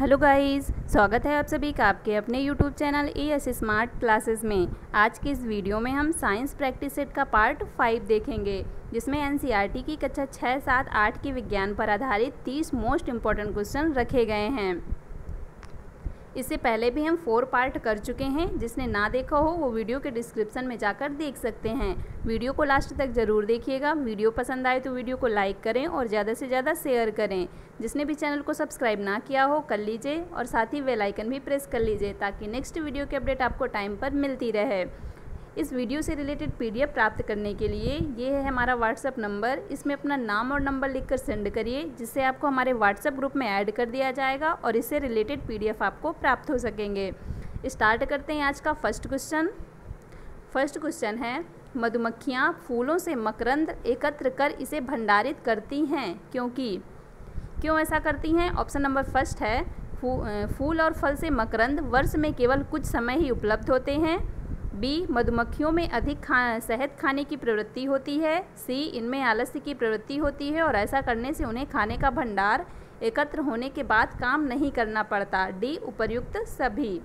hello guys स्वागत है आप सभी का आपके अपने YouTube channel A S smart classes में आज की इस वीडियो में हम साइंस प्रैक्टिस सेट का पार्ट फाइव देखेंगे जिसमें एनसीईआरटी e की कक्षा छः सात आठ के विज्ञान पर आधारित तीस मोस्ट इम्पॉर्टेंट क्वेश्चन रखे गए हैं इससे पहले भी हम फोर पार्ट कर चुके हैं जिसने ना देखा हो वो वीडियो के डिस्क्रिप्शन में जाकर देख सकते हैं वीडियो को लास्ट तक ज़रूर देखिएगा वीडियो पसंद आए तो वीडियो को लाइक करें और ज़्यादा से ज़्यादा शेयर करें जिसने भी चैनल को सब्सक्राइब ना किया हो कर लीजिए और साथ ही वेलाइकन भी प्रेस कर लीजिए ताकि नेक्स्ट वीडियो की अपडेट आपको टाइम पर मिलती रहे इस वीडियो से रिलेटेड पीडीएफ प्राप्त करने के लिए ये है हमारा व्हाट्सअप नंबर इसमें अपना नाम और नंबर लिखकर सेंड करिए जिससे आपको हमारे व्हाट्सअप ग्रुप में ऐड कर दिया जाएगा और इससे रिलेटेड पीडीएफ आपको प्राप्त हो सकेंगे स्टार्ट करते हैं आज का फर्स्ट क्वेश्चन फर्स्ट क्वेश्चन है मधुमक्खियाँ फूलों से मकरंद एकत्र कर इसे भंडारित करती हैं क्योंकि क्यों ऐसा करती हैं ऑप्शन नंबर फर्स्ट है फूल और फल से मकरंद वर्ष में केवल कुछ समय ही उपलब्ध होते हैं बी मधुमक्खियों में अधिक खा शहद खाने की प्रवृत्ति होती है सी इनमें आलस्य की प्रवृत्ति होती है और ऐसा करने से उन्हें खाने का भंडार एकत्र होने के बाद काम नहीं करना पड़ता डी उपर्युक्त सभी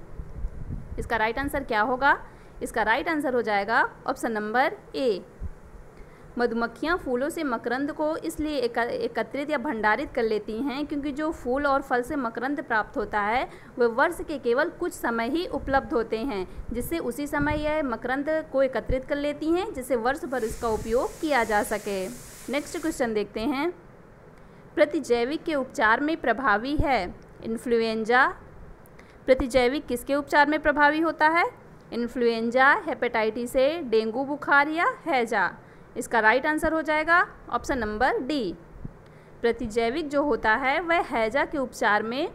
इसका राइट आंसर क्या होगा इसका राइट आंसर हो जाएगा ऑप्शन नंबर ए मधुमक्खियाँ फूलों से मकरंद को इसलिए एकत्रित या भंडारित कर लेती हैं क्योंकि जो फूल और फल से मकरंद प्राप्त होता है वह वर्ष के केवल कुछ समय ही उपलब्ध होते हैं जिससे उसी समय यह मकरंद को एकत्रित कर लेती हैं जिससे वर्ष भर इसका उपयोग किया जा सके नेक्स्ट क्वेश्चन देखते हैं प्रतिजैविक के उपचार में प्रभावी है इन्फ्लुएंजा प्रतिजैविक किसके उपचार में प्रभावी होता है इन्फ्लुएंजा हेपेटाइटिस ए डेंगू बुखार या हैजा इसका राइट आंसर हो जाएगा ऑप्शन नंबर डी प्रतिजैविक जो होता है वह हैजा के उपचार में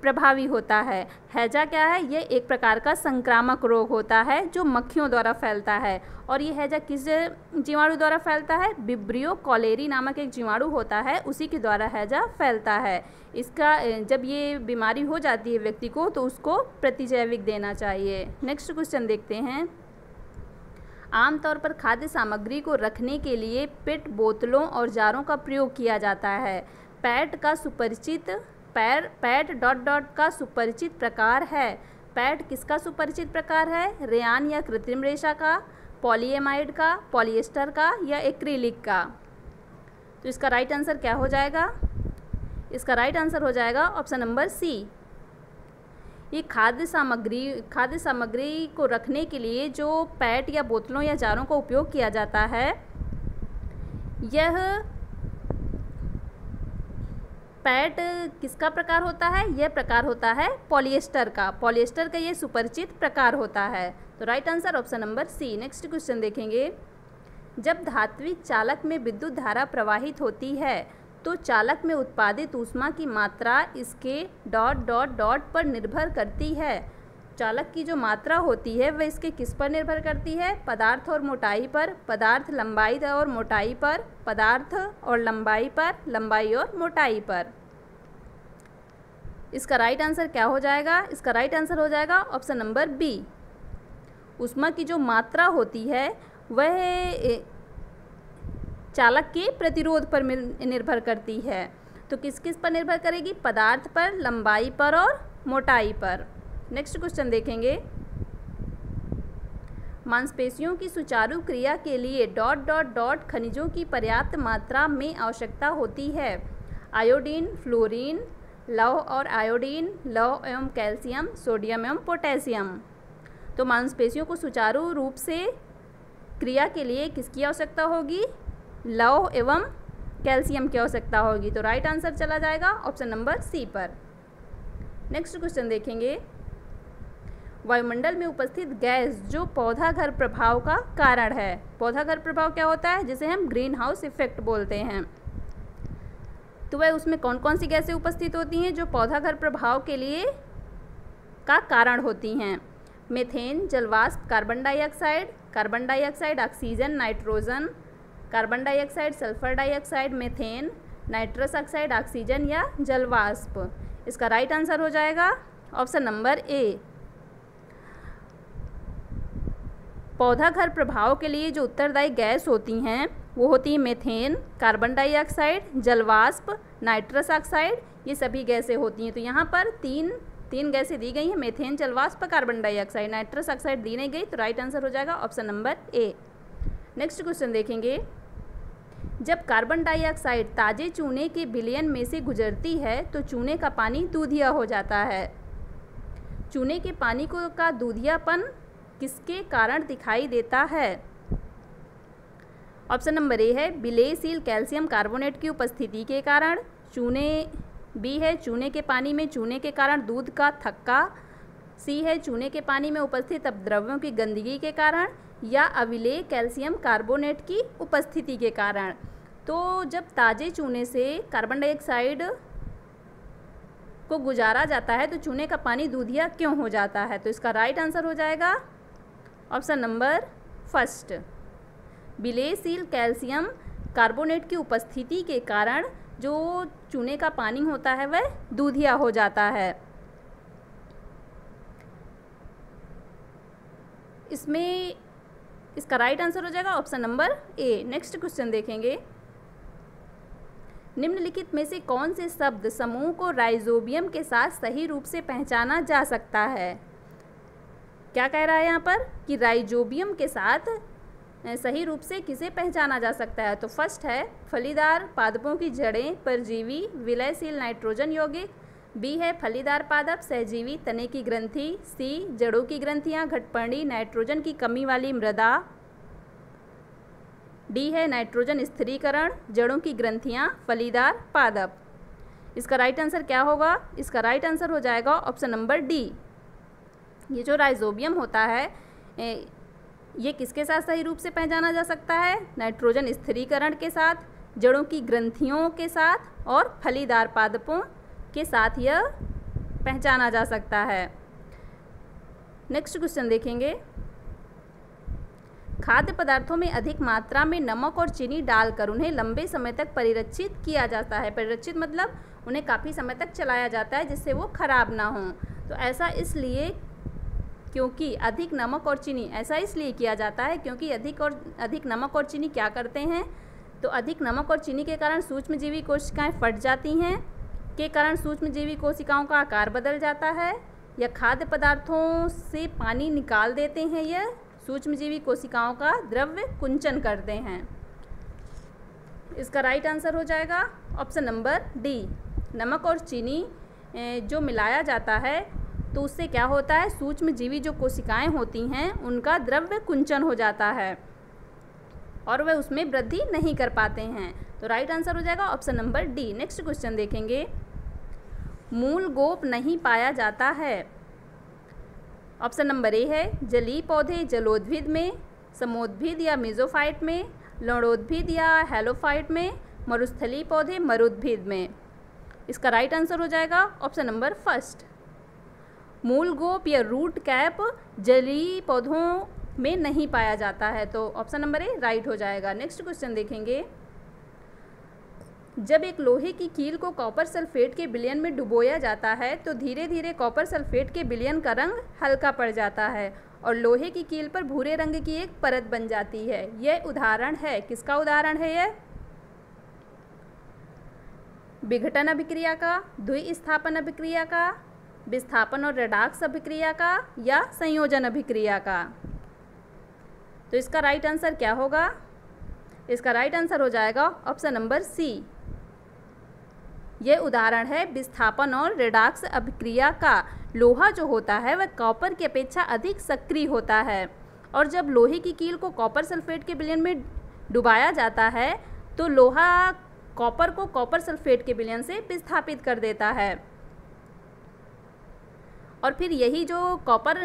प्रभावी होता है हैजा क्या है यह एक प्रकार का संक्रामक रोग होता है जो मक्खियों द्वारा फैलता है और ये हैजा किस जीवाणु द्वारा फैलता है बिब्रियो कॉलेरी नामक एक जीवाणु होता है उसी के द्वारा हैजा फैलता है इसका जब ये बीमारी हो जाती है व्यक्ति को तो उसको प्रतिजैविक देना चाहिए नेक्स्ट क्वेश्चन देखते हैं आमतौर पर खाद्य सामग्री को रखने के लिए पिट बोतलों और जारों का प्रयोग किया जाता है पैट का सुपरिचित पैर पैट डॉट डॉट का सुपरिचित प्रकार है पैट किसका सुपरिचित प्रकार है रेयान या कृत्रिम रेशा का पॉलीएमाइड का पॉलिएस्टर का या एक्रीलिक का तो इसका राइट आंसर क्या हो जाएगा इसका राइट आंसर हो जाएगा ऑप्शन नंबर सी ये खाद्य सामग्री खाद्य सामग्री को रखने के लिए जो पैट या बोतलों या जारों का उपयोग किया जाता है यह पैट किसका प्रकार होता है यह प्रकार होता है पॉलिएस्टर का पॉलिएस्टर का यह सुपरिचित प्रकार होता है तो right answer option number C next question देखेंगे जब धात्विक चालक में विद्युत धारा प्रवाहित होती है तो चालक में उत्पादित ऊष्मा की मात्रा इसके डॉट डॉट डॉट पर निर्भर करती है चालक की जो मात्रा होती है वह इसके किस पर निर्भर करती है पदार्थ और मोटाई पर पदार्थ लंबाई और मोटाई पर पदार्थ और लंबाई पर लंबाई और मोटाई पर इसका राइट आंसर क्या हो जाएगा इसका राइट आंसर हो जाएगा ऑप्शन नंबर बी उष्मा की जो मात्रा होती है वह चालक के प्रतिरोध पर निर्भर करती है तो किस किस पर निर्भर करेगी पदार्थ पर लंबाई पर और मोटाई पर नेक्स्ट क्वेश्चन देखेंगे मांसपेशियों की सुचारू क्रिया के लिए डॉट डॉट डॉट खनिजों की पर्याप्त मात्रा में आवश्यकता होती है आयोडीन फ्लोरीन लौह और आयोडीन लौह एवं कैल्शियम सोडियम एवं पोटेशियम तो मांसपेशियों को सुचारू रूप से क्रिया के लिए किसकी आवश्यकता होगी लौ एवं कैल्शियम की आवश्यकता होगी तो राइट आंसर चला जाएगा ऑप्शन नंबर सी पर नेक्स्ट क्वेश्चन देखेंगे वायुमंडल में उपस्थित गैस जो पौधा घर प्रभाव का कारण है पौधा घर प्रभाव क्या होता है जिसे हम ग्रीन हाउस इफेक्ट बोलते हैं तो वह उसमें कौन कौन सी गैसें उपस्थित होती हैं जो पौधा घर प्रभाव के लिए का कारण होती हैं मेथेन जलवाष्प carbon dioxide carbon dioxide oxygen nitrogen carbon dioxide sulphur dioxide methane nitrous oxide oxygen या जलवाष्प इसका राइट आंसर हो जाएगा ऑप्शन नंबर ए पौधा घर प्रभाव के लिए जो उत्तरदायी गैस होती हैं वो होती है मेथेन कार्बन डाइऑक्साइड जलवाष्प नाइट्रस ऑक्साइड ये सभी गैसें होती हैं तो यहाँ पर तीन तीन गैसें दी गई हैं मेथेन जलवाष्प कार्बन डाइऑक्साइड नाइट्रस ऑक्साइड दी नहीं गई तो राइट आंसर हो जाएगा option number A next question देखेंगे जब कार्बन डाइऑक्साइड ताजे चूने के बिलियन में से गुजरती है तो चूने का पानी दूधिया हो जाता है चूने के पानी को का दूधियापन किसके कारण दिखाई देता है ऑप्शन नंबर ए है विलेयशील कैल्शियम कार्बोनेट की उपस्थिति के कारण चूने बी है चूने के पानी में चूने के कारण दूध का थक्का सी है चूने के पानी में उपस्थित अपद्रव्यों की गंदगी के कारण या अविलेय कैल्शियम कार्बोनेट की उपस्थिति के कारण तो जब ताजे चूने से कार्बन डाइऑक्साइड को गुजारा जाता है तो चूने का पानी दूधिया क्यों हो जाता है तो इसका राइट आंसर हो जाएगा ऑप्शन नंबर फर्स्ट बिलेसील कैल्शियम कार्बोनेट की उपस्थिति के कारण जो चूने का पानी होता है वह दूधिया हो जाता है इसमें इसका राइट आंसर हो जाएगा option number A next question देखेंगे निम्नलिखित में से कौन से शब्द समूह को राइजोबियम के साथ सही रूप से पहचाना जा सकता है क्या कह रहा है यहाँ पर कि राइजोबियम के साथ सही रूप से किसे पहचाना जा सकता है तो फर्स्ट है फलीदार पादपों की जड़ें परजीवी विलयशील नाइट्रोजन यौगिक बी है फलीदार पादप सहजीवी तने की ग्रंथि सी जड़ों की ग्रंथियां घटपर्णी नाइट्रोजन की कमी वाली मृदा डी है नाइट्रोजन स्थिरीकरण जड़ों की ग्रंथियां फलीदार पादप इसका राइट आंसर क्या होगा इसका राइट आंसर हो जाएगा ऑप्शन नंबर डी ये जो राइजोबियम होता है ये किसके साथ सही रूप से पहचाना जा सकता है नाइट्रोजन स्थिरीकरण के साथ जड़ों की ग्रंथियों के साथ और फलीदार पादपों के साथ यह पहचाना जा सकता है नेक्स्ट क्वेश्चन देखेंगे खाद्य पदार्थों में अधिक मात्रा में नमक और चीनी डालकर उन्हें लंबे समय तक परिरक्षित किया जाता है परिरक्षित मतलब उन्हें काफ़ी समय तक चलाया जाता है जिससे वो खराब ना हो तो ऐसा इसलिए क्योंकि अधिक नमक और चीनी ऐसा इसलिए किया जाता है क्योंकि अधिक और अधिक नमक और चीनी क्या करते हैं तो अधिक नमक और चीनी के कारण सूक्ष्मजीवी कोशिकाएं फट जाती हैं के कारण सूक्ष्मजीवी कोशिकाओं का आकार बदल जाता है या खाद्य पदार्थों से पानी निकाल देते हैं यह सूक्ष्मजीवी कोशिकाओं का द्रव्य कुंचन करते हैं इसका राइट आंसर हो जाएगा ऑप्शन नंबर डी नमक और चीनी जो मिलाया जाता है तो उससे क्या होता है सूक्ष्मजीवी जो कोशिकाएं होती हैं उनका द्रव्य कुंचन हो जाता है और वह उसमें वृद्धि नहीं कर पाते हैं तो राइट आंसर हो जाएगा option number D next question देखेंगे मूल गोप नहीं पाया जाता है ऑप्शन नंबर ए है जलीय पौधे जलोद्भिद में समोद्भिद या मिजोफाइट में लड़ोद्भिद या हेलोफाइट में मरुस्थली पौधे मरुद्भिद में इसका राइट आंसर हो जाएगा ऑप्शन नंबर फर्स्ट मूल गोप या रूट कैप जलीय पौधों में नहीं पाया जाता है तो ऑप्शन नंबर ए राइट हो जाएगा नेक्स्ट क्वेश्चन देखेंगे जब एक लोहे की कील को कॉपर सल्फेट के बिलियन में डुबोया जाता है तो धीरे धीरे कॉपर सल्फेट के बिलियन का रंग हल्का पड़ जाता है और लोहे की कील पर भूरे रंग की एक परत बन जाती है यह उदाहरण है किसका उदाहरण है यह विघटन अभिक्रिया का द्विस्थापन अभिक्रिया का विस्थापन और रेडाक्स अभिक्रिया का या संयोजन अभिक्रिया का तो इसका राइट आंसर क्या होगा इसका राइट आंसर हो जाएगा ऑप्शन नंबर सी ये उदाहरण है विस्थापन और रेडाक्स अभिक्रिया का लोहा जो होता है वह कॉपर की अपेक्षा अधिक सक्रिय होता है और जब लोहे की कील को कॉपर सल्फेट के बिलियन में डुबाया जाता है तो लोहा कॉपर को कॉपर सल्फेट के बिलियन से विस्थापित कर देता है और फिर यही जो कॉपर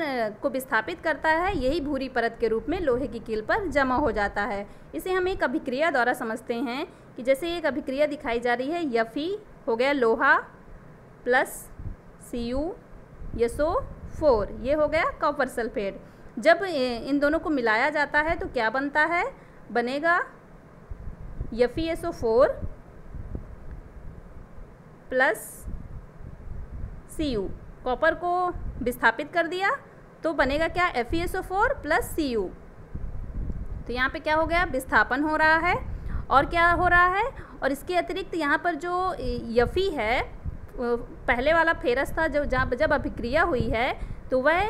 को विस्थापित करता है यही भूरी परत के रूप में लोहे की कील पर जमा हो जाता है इसे हम एक अभिक्रिया द्वारा समझते हैं कि जैसे एक अभिक्रिया दिखाई जा रही है यफी हो गया लोहा plus C U S O four ये हो गया कॉपर सल्फेट जब इन दोनों को मिलाया जाता है तो क्या बनता है बनेगा F E O four plus C U copper को विस्थापित कर दिया तो बनेगा क्या F E S O four plus C U तो यहाँ पे क्या हो गया विस्थापन हो रहा है और क्या हो रहा है और इसके अतिरिक्त यहाँ पर जो यफ़ी है पहले वाला फेरस था जब जब जब अभिक्रिया हुई है तो वह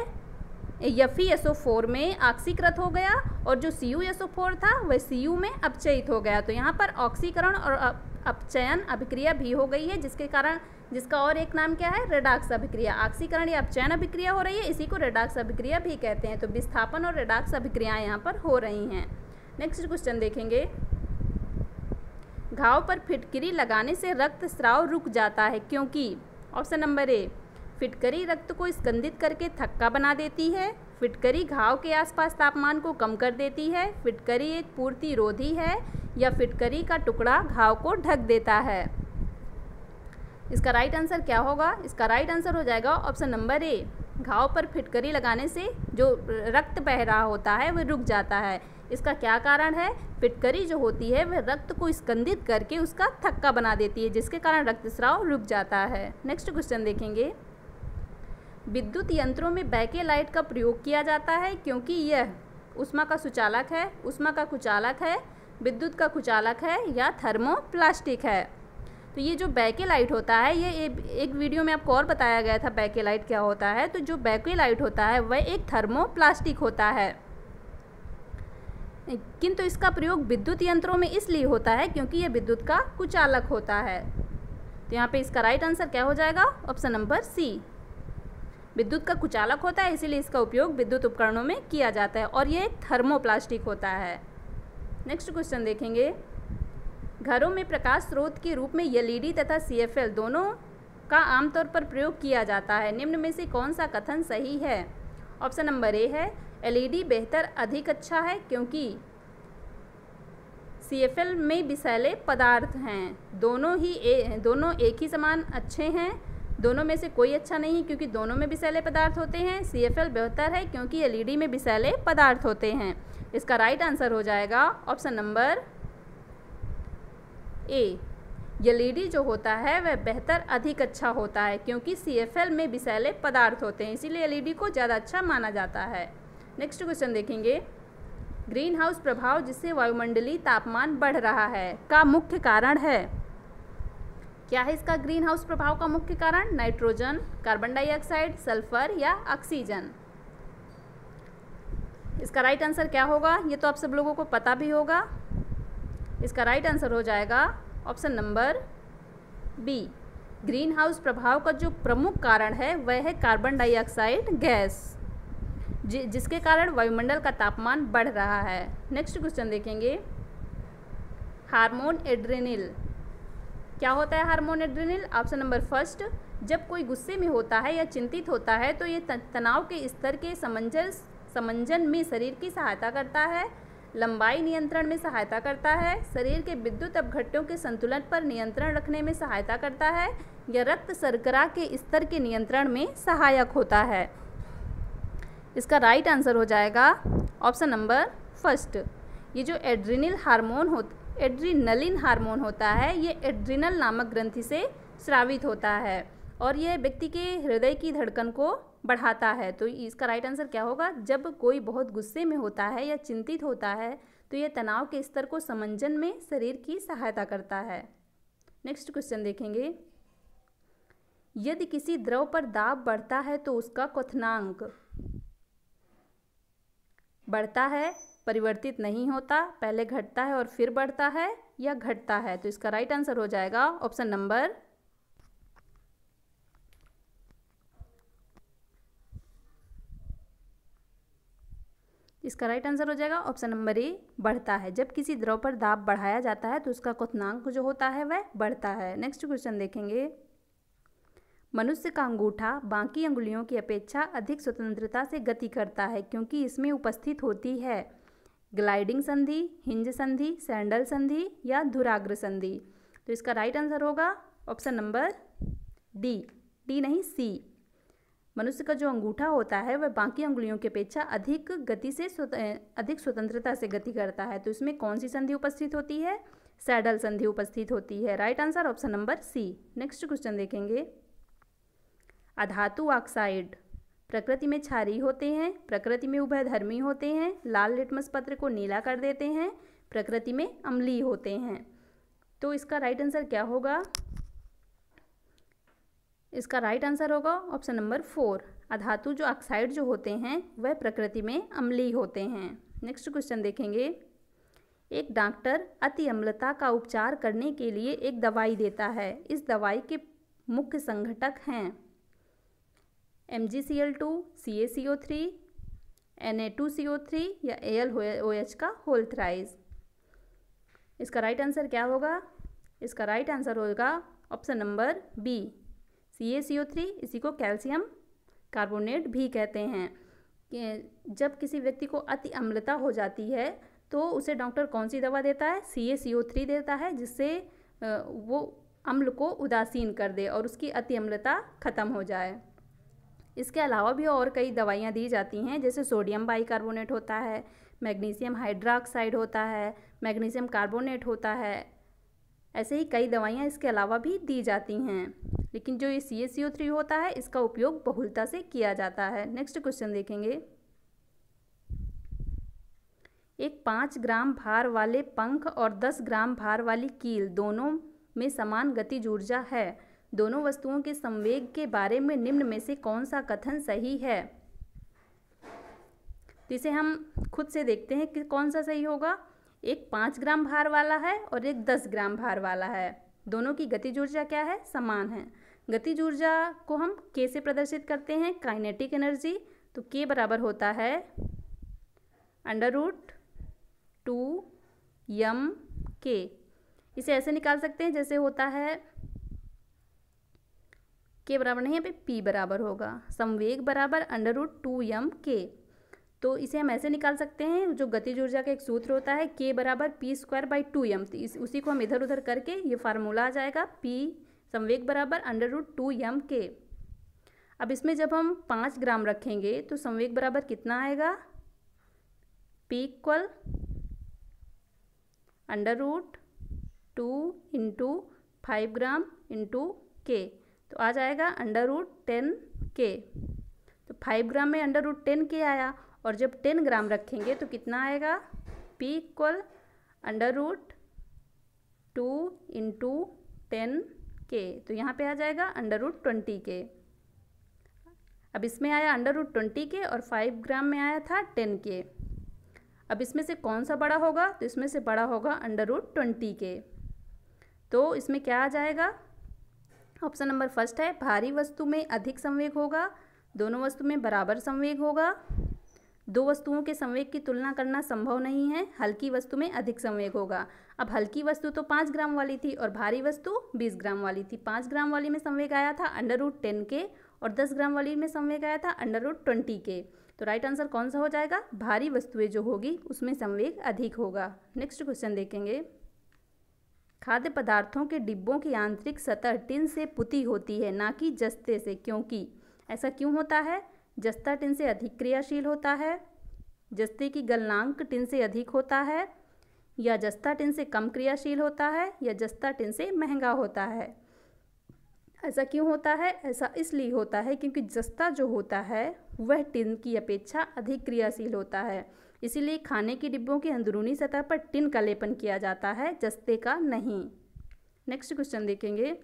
यफ़ी एस फोर में ऑक्सीकृत हो गया और जो सी यू ओ फोर था वह सी यू में अपचयित हो गया तो यहाँ पर ऑक्सीकरण और अपचयन अभिक्रिया भी हो गई है जिसके कारण जिसका और एक नाम क्या है रेडाक्स अभिक्रिया ऑक्सीकरण या अपचयन अभिक्रिया हो रही है इसी को रेडाक्स अभिक्रिया भी कहते हैं तो विस्थापन और रेडाक्स अभिक्रियाएँ यहाँ पर हो रही हैं नेक्स्ट क्वेश्चन देखेंगे घाव पर फिटकरी लगाने से रक्त स्राव रुक जाता है क्योंकि ऑप्शन नंबर ए फिटकरी रक्त को स्कंदित करके थक्का बना देती है फिटकरी घाव के आसपास तापमान को कम कर देती है फिटकरी एक पूर्ति रोधी है या फिटकरी का टुकड़ा घाव को ढक देता है इसका राइट आंसर क्या होगा इसका राइट आंसर हो जाएगा ऑप्शन नंबर ए घाव पर फिटकरी लगाने से जो रक्त बह रहा होता है वह रुक जाता है इसका क्या कारण है फिटकरी जो होती है वह रक्त को स्कंदित करके उसका थक्का बना देती है जिसके कारण रक्तस्राव रुक जाता है नेक्स्ट क्वेश्चन देखेंगे विद्युत यंत्रों में बैके लाइट का प्रयोग किया जाता है क्योंकि यह उष्मा का सुचालक है उष्मा का कुचालक है विद्युत का कुचालक है या थर्मोप्लास्टिक है तो ये जो बैके लाइट होता है ये एक वीडियो में आपको और बताया गया था बैके लाइट क्या होता है तो जो बैके लाइट होता है वह एक थर्मोप्लास्टिक होता है किंतु इसका प्रयोग विद्युत यंत्रों में इसलिए होता है क्योंकि यह विद्युत का कुचालक होता है तो यहाँ पे इसका राइट आंसर क्या हो जाएगा ऑप्शन नंबर सी विद्युत का कुचालक होता है इसीलिए इसका उपयोग विद्युत उपकरणों में किया जाता है और ये एक थर्मोप्लास्टिक होता है नेक्स्ट क्वेश्चन देखेंगे घरों में प्रकाश स्रोत के रूप में एलईडी e तथा सीएफएल दोनों का आमतौर पर प्रयोग किया जाता है निम्न में से कौन सा कथन सही है ऑप्शन नंबर ए है एलईडी बेहतर अधिक अच्छा है क्योंकि सी एफ एल में विषैले पदार्थ हैं दोनों ही ए, दोनों एक ही समान अच्छे हैं दोनों में से कोई अच्छा नहीं क्योंकि दोनों में विषैले पदार्थ होते हैं सी एफ एल बेहतर है क्योंकि एलईडी में विषैले पदार्थ होते हैं इसका राइट आंसर हो जाएगा ऑप्शन नंबर ए एलईडी जो होता है वह बेहतर अधिक अच्छा होता है क्योंकि सी एफ एल में विषैले पदार्थ होते हैं इसीलिए एलईडी को ज़्यादा अच्छा माना जाता है नेक्स्ट क्वेश्चन देखेंगे ग्रीन हाउस प्रभाव जिससे वायुमंडलीय तापमान बढ़ रहा है का मुख्य कारण है क्या है इसका ग्रीन हाउस प्रभाव का मुख्य कारण नाइट्रोजन कार्बन डाइऑक्साइड सल्फर या ऑक्सीजन इसका राइट आंसर क्या होगा ये तो आप सब लोगों को पता भी होगा इसका राइट आंसर हो जाएगा option number B greenhouse प्रभाव का जो प्रमुख कारण है वह है कार्बन डाइऑक्साइड गैस जि, जिसके कारण वायुमंडल का तापमान बढ़ रहा है नेक्स्ट क्वेश्चन देखेंगे हार्मोन एड्रेनिल क्या होता है hormone adrenal option number first जब कोई गुस्से में होता है या चिंतित होता है तो ये तनाव के स्तर के समंजन समंजन में शरीर की सहायता करता है लंबाई नियंत्रण में सहायता करता है शरीर के विद्युत अपघट्टों के संतुलन पर नियंत्रण रखने में सहायता करता है या रक्त सरकरा के स्तर के नियंत्रण में सहायक होता है इसका राइट आंसर हो जाएगा ऑप्शन नंबर फर्स्ट ये जो एड्रिनल हार्मोन हो एड्रीनलिन हार्मोन होता है ये एड्रिनल नामक ग्रंथि से स्रावित होता है और यह व्यक्ति के हृदय की धड़कन को बढ़ाता है तो इसका राइट आंसर क्या होगा जब कोई बहुत गुस्से में होता है या चिंतित होता है तो यह तनाव के स्तर को समंजन में शरीर की सहायता करता है नेक्स्ट क्वेश्चन देखेंगे यदि किसी द्रव पर दाब बढ़ता है तो उसका क्वनांक बढ़ता है परिवर्तित नहीं होता पहले घटता है और फिर बढ़ता है या घटता है तो इसका राइट आंसर हो जाएगा ऑप्शन नंबर इसका राइट आंसर हो जाएगा ऑप्शन नंबर ए बढ़ता है जब किसी द्रव पर दाब बढ़ाया जाता है तो उसका क्वनांक जो होता है वह बढ़ता है नेक्स्ट क्वेश्चन देखेंगे मनुष्य का अंगूठा बाकी अंगुलियों की अपेक्षा अधिक स्वतंत्रता से गति करता है क्योंकि इसमें उपस्थित होती है ग्लाइडिंग संधि हिंज संधि सैंडल संधि या धुराग्र संधि तो इसका राइट आंसर होगा ऑप्शन नंबर डी डी नहीं सी मनुष्य का जो अंगूठा होता है वह बाकी अंगुलियों की अपेक्षा अधिक गति से अधिक स्वतंत्रता से गति करता है तो इसमें कौन सी संधि उपस्थित होती है सैडल संधि उपस्थित होती है right answer option number C next question देखेंगे अधातु ऑक्साइड प्रकृति में छारी होते हैं प्रकृति में उभयधर्मी होते हैं लाल लिटमस पत्र को नीला कर देते हैं प्रकृति में अम्लीय होते हैं तो इसका राइट आंसर क्या होगा इसका राइट आंसर होगा ऑप्शन नंबर फोर अधातु जो ऑक्साइड जो होते हैं वह प्रकृति में अम्लीय होते हैं नेक्स्ट क्वेश्चन देखेंगे एक डॉक्टर अति अम्लता का उपचार करने के लिए एक दवाई देता है इस दवाई के मुख्य संघटक हैं M G C L two C A C O three N A two C O three या ए एल ओ एच का होल थ्राइज इसका राइट आंसर क्या होगा इसका राइट आंसर होगा option number B C A C O three इसी को calcium carbonate भी कहते हैं जब किसी व्यक्ति को अति अम्लता हो जाती है तो उसे डॉक्टर कौन सी दवा देता है सी ए सी ओ थ्री देता है जिससे वो अम्ल को उदासीन कर दे और उसकी अति अम्लता ख़त्म हो जाए इसके अलावा भी और कई दवाइयाँ दी जाती हैं जैसे सोडियम बाइकार्बोनेट होता है मैग्नीशियम हाइड्रोक्साइड होता है मैग्नीशियम कार्बोनेट होता है ऐसे ही कई दवाइयाँ इसके अलावा भी दी जाती हैं लेकिन जो ये C S C O three होता है इसका उपयोग बहुलता से किया जाता है नेक्स्ट क्वेश्चन देखेंगे एक पाँच ग्राम भार वाले पंख और दस ग्राम भार वाली कील दोनों में समान गतिज ऊर्जा है दोनों वस्तुओं के संवेग के बारे में निम्न में से कौन सा कथन सही है तो इसे हम खुद से देखते हैं कि कौन सा सही होगा एक पाँच ग्राम भार वाला है और एक दस ग्राम भार वाला है दोनों की गतिज ऊर्जा क्या है समान है गतिज ऊर्जा को हम के से प्रदर्शित करते हैं काइनेटिक एनर्जी तो के बराबर होता है अंडर रूट टू यम के इसे ऐसे निकाल सकते हैं जैसे होता है के बराबर नहीं यहाँ पे पी बराबर होगा संवेग बराबर अंडर रूट टू एम के तो इसे हम ऐसे निकाल सकते हैं जो गतिज ऊर्जा का एक सूत्र होता है के बराबर पी स्क्वायर बाई टू तो इस उसी को हम इधर उधर करके ये फार्मूला आ जाएगा पी संवेग बराबर अंडर रूट टू एम के अब इसमें जब हम पाँच ग्राम रखेंगे तो संवेग बराबर कितना आएगा P equal under root two into five gram into K तो आ जाएगा अंडर रूट टेन के तो फाइव ग्राम में अंडर रूट टेन के आया और जब टेन ग्राम रखेंगे तो कितना आएगा P equal under root two into ten K तो यहाँ पे आ जाएगा अंडर रूट ट्वेंटी के अब इसमें आया अंडर रूट ट्वेंटी के और फाइव ग्राम में आया था टेन के अब इसमें से कौन सा बड़ा होगा तो इसमें से बड़ा होगा अंडर रूट ट्वेंटी के तो इसमें क्या आ जाएगा ऑप्शन नंबर फर्स्ट है भारी वस्तु में अधिक संवेग होगा दोनों वस्तु में बराबर संवेग होगा दो वस्तुओं के संवेग की तुलना करना संभव नहीं है हल्की वस्तु में अधिक संवेग होगा अब हल्की वस्तु तो पाँच ग्राम वाली थी और भारी वस्तु बीस ग्राम वाली थी पाँच ग्राम वाली में संवेग आया था अंडर रूट टेन के और दस ग्राम वाली में संवेग आया था अंडर रूट ट्वेंटी के तो राइट आंसर कौन सा हो जाएगा भारी वस्तुएं जो होगी उसमें संवेग अधिक होगा नेक्स्ट क्वेश्चन देखेंगे खाद्य पदार्थों के डिब्बों की आंतरिक सतह टिन से पुती होती है ना कि जस्ते से क्योंकि ऐसा क्यों होता है जस्ता टिन से अधिक क्रियाशील होता है जस्ते की गलनांक टिन से अधिक होता है या जस्ता टिन से कम क्रियाशील होता है या जस्ता टिन से महंगा होता है ऐसा क्यों होता है ऐसा इसलिए होता है क्योंकि जस्ता जो होता है वह टिन की अपेक्षा अधिक क्रियाशील होता है इसीलिए खाने के डिब्बों की अंदरूनी सतह पर टिन का लेपन किया जाता है जस्ते का नहीं नेक्स्ट क्वेश्चन देखेंगे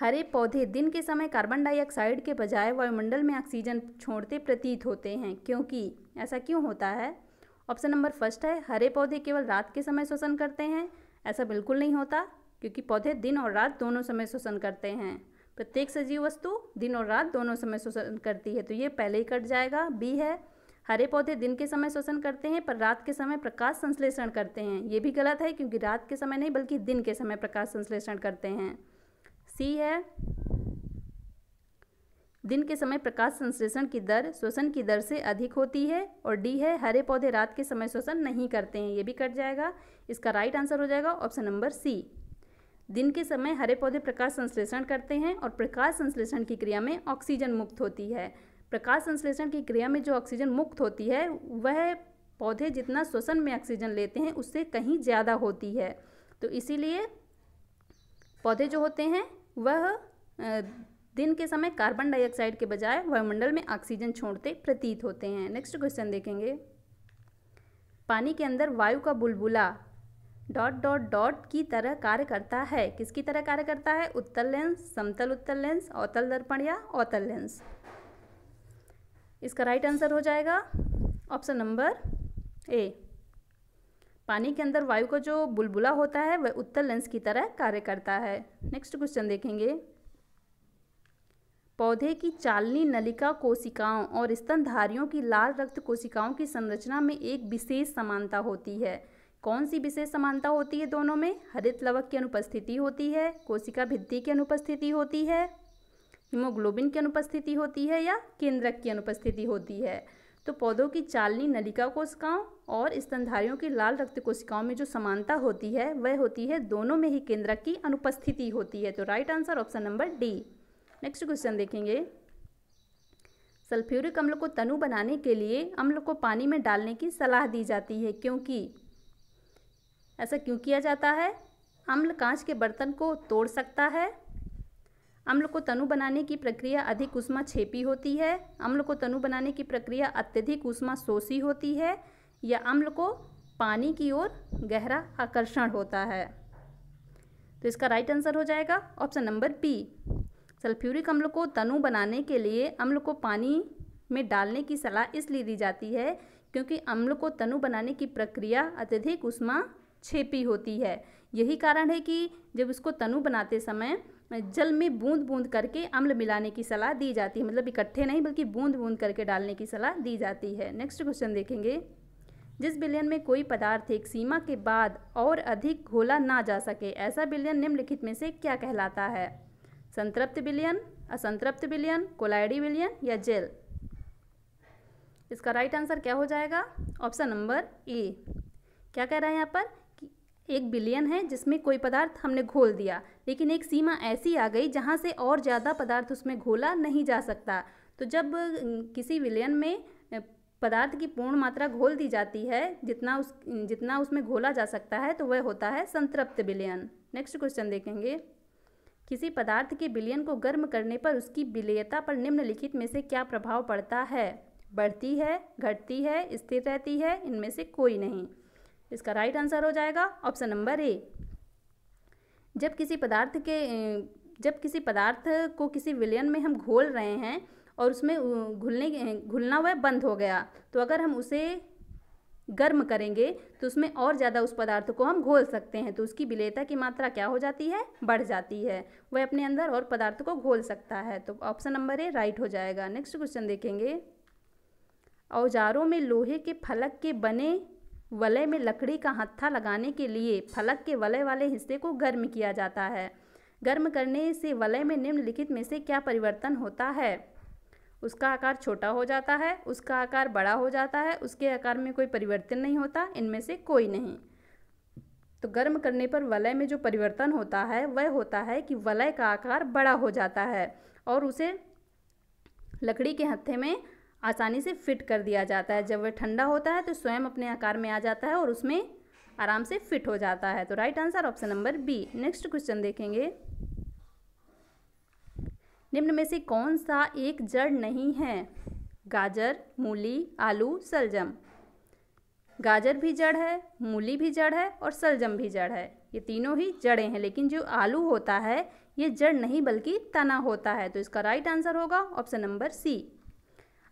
हरे पौधे दिन के समय कार्बन डाइऑक्साइड के बजाय वायुमंडल में ऑक्सीजन छोड़ते प्रतीत होते हैं क्योंकि ऐसा क्यों होता है ऑप्शन नंबर फर्स्ट है हरे पौधे केवल रात के समय शोषण करते हैं ऐसा बिल्कुल नहीं होता क्योंकि पौधे दिन और रात दोनों समय शोषण करते हैं प्रत्येक सजीव वस्तु दिन और रात दोनों समय शोषण करती है तो ये पहले ही कट जाएगा बी है हरे पौधे दिन के समय श्वसन करते हैं पर रात के समय प्रकाश संश्लेषण करते हैं ये भी गलत है क्योंकि रात के समय नहीं बल्कि दिन के समय प्रकाश संश्लेषण करते हैं सी है दिन के समय प्रकाश संश्लेषण की दर श्वसन की दर से अधिक होती है और डी है हरे पौधे रात के समय श्वसन नहीं करते हैं ये भी कट जाएगा इसका राइट आंसर हो जाएगा ऑप्शन नंबर सी दिन के समय हरे पौधे प्रकाश संश्लेषण करते हैं और प्रकाश संश्लेषण की क्रिया में ऑक्सीजन मुक्त होती है प्रकाश संश्लेषण की क्रिया में जो ऑक्सीजन मुक्त होती है वह पौधे जितना श्वसन में ऑक्सीजन लेते हैं उससे कहीं ज़्यादा होती है तो इसीलिए पौधे जो होते हैं वह दिन के समय कार्बन डाइऑक्साइड के बजाय वायुमंडल में ऑक्सीजन छोड़ते प्रतीत होते हैं नेक्स्ट क्वेश्चन देखेंगे पानी के अंदर वायु का बुलबुला डॉट डॉट डॉट की तरह कार्य करता है किसकी तरह कार्य करता है उत्तल लेंस समतल उत्तल लेंस अवतल दर्पण या अवतल लेंस इसका राइट आंसर हो जाएगा ऑप्शन नंबर ए पानी के अंदर वायु का जो बुलबुला होता है वह उत्तर लेंस की तरह कार्य करता है नेक्स्ट क्वेश्चन देखेंगे पौधे की चालनी नलिका कोशिकाओं और स्तनधारियों की लाल रक्त कोशिकाओं की संरचना में एक विशेष समानता होती है कौन सी विशेष समानता होती है दोनों में हरित लवक की अनुपस्थिति होती है कोशिका भित्ति की अनुपस्थिति होती है हीमोग्लोबिन की अनुपस्थिति होती है या केंद्रक की अनुपस्थिति होती है तो पौधों की चालनी नलिका कोशिकाओं और स्तनधारियों की लाल रक्त कोशिकाओं में जो समानता होती है वह होती है दोनों में ही केंद्रक की अनुपस्थिति होती है तो right answer option number D next question देखेंगे सल्फ्यूरिक अम्ल को तनु बनाने के लिए अम्ल को पानी में डालने की सलाह दी जाती है क्योंकि ऐसा क्यों किया जाता है अम्ल कांच के बर्तन को तोड़ सकता है अम्ल को तनु बनाने की प्रक्रिया अधिक उष्मा छेपी होती है अम्ल को तनु बनाने की प्रक्रिया अत्यधिक उष्मा शोषी होती है या अम्ल को पानी की ओर गहरा आकर्षण होता है तो इसका राइट आंसर हो जाएगा ऑप्शन नंबर बी सल्फ्यूरिक अम्ल को तनु बनाने के लिए अम्ल को पानी में डालने की सलाह इसलिए दी जाती है क्योंकि अम्ल को तनु बनाने की प्रक्रिया अत्यधिक उष्मा छेपी होती है यही कारण है कि जब इसको तनु बनाते समय जल में बूंद बूंद करके अम्ल मिलाने की सलाह दी जाती है मतलब इकट्ठे नहीं बल्कि बूंद बूंद करके डालने की सलाह दी जाती है नेक्स्ट क्वेश्चन देखेंगे जिस बिलियन में कोई पदार्थ एक सीमा के बाद और अधिक घोला ना जा सके ऐसा बिलियन निम्नलिखित में से क्या कहलाता है संतृप्त बिलियन असंतृप्त बिलियन कोलाइडी बिलियन या जेल इसका राइट आंसर क्या हो जाएगा ऑप्शन नंबर ए क्या कह रहा है यहाँ पर एक बिलियन है जिसमें कोई पदार्थ हमने घोल दिया लेकिन एक सीमा ऐसी आ गई जहाँ से और ज़्यादा पदार्थ उसमें घोला नहीं जा सकता तो जब किसी विलयन में पदार्थ की पूर्ण मात्रा घोल दी जाती है जितना उस जितना उसमें घोला जा सकता है तो वह होता है संतृप्त विलयन नेक्स्ट क्वेश्चन देखेंगे किसी पदार्थ के विलयन को गर्म करने पर उसकी विलेयता पर निम्नलिखित में से क्या प्रभाव पड़ता है बढ़ती है घटती है स्थिर रहती है इनमें से कोई नहीं इसका राइट आंसर हो जाएगा ऑप्शन नंबर ए जब किसी पदार्थ के जब किसी पदार्थ को किसी विलयन में हम घोल रहे हैं और उसमें घुलने घुलना हुआ बंद हो गया तो अगर हम उसे गर्म करेंगे तो उसमें और ज़्यादा उस पदार्थ को हम घोल सकते हैं तो उसकी विलेयता की मात्रा क्या हो जाती है बढ़ जाती है वह अपने अंदर और पदार्थ को घोल सकता है तो ऑप्शन नंबर ए राइट हो जाएगा नेक्स्ट क्वेश्चन देखेंगे औजारों में लोहे के फलक के बने वलय में लकड़ी का हत्था लगाने के लिए फलक के वलय वाले हिस्से को गर्म किया जाता है गर्म करने से वलय में निम्नलिखित में से क्या परिवर्तन होता है उसका आकार छोटा हो जाता है उसका आकार बड़ा हो जाता है उसके आकार में कोई परिवर्तन नहीं होता इनमें से कोई नहीं तो गर्म करने पर वलय में जो परिवर्तन होता है वह होता है कि वलय का आकार बड़ा हो जाता है और उसे लकड़ी के हत्थे में आसानी से फिट कर दिया जाता है जब वह ठंडा होता है तो स्वयं अपने आकार में आ जाता है और उसमें आराम से फिट हो जाता है तो right answer option number B next question देखेंगे निम्न में से कौन सा एक जड़ नहीं है गाजर मूली आलू सलजम गाजर भी जड़ है मूली भी जड़ है और सलजम भी जड़ है ये तीनों ही जड़ें हैं लेकिन जो आलू होता है ये जड़ नहीं बल्कि तना होता है तो इसका राइट आंसर होगा ऑप्शन नंबर सी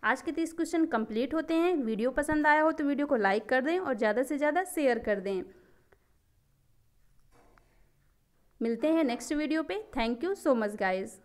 आज के तीस क्वेश्चन कंप्लीट होते हैं वीडियो पसंद आया हो तो वीडियो को लाइक कर दें और ज़्यादा से ज़्यादा शेयर कर दें मिलते हैं नेक्स्ट वीडियो पे thank you so much guys